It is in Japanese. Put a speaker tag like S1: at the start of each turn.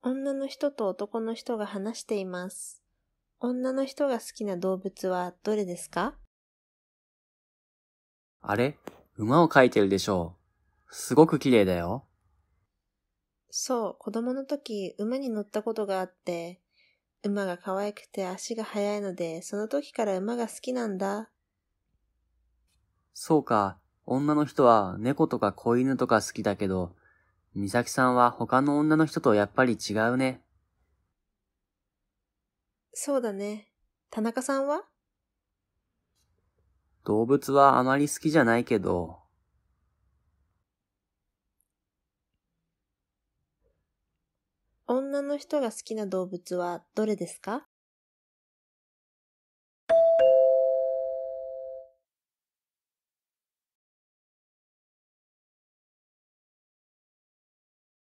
S1: 女の人と男の人が話しています。女の人が好きな動物はどれですか
S2: あれ馬を描いてるでしょう。すごく綺麗だよ。
S3: そう、子供の時馬に乗ったことがあって、馬が可愛くて足が速いので、その時から馬が好きなんだ。
S2: そうか、女の人は猫とか子犬とか好きだけど、美咲さんは他の女の人とやっぱり違うね。
S3: そうだね。田中さんは
S2: 動物はあまり好きじゃないけど。
S1: 女の人が好きな動物はどれですか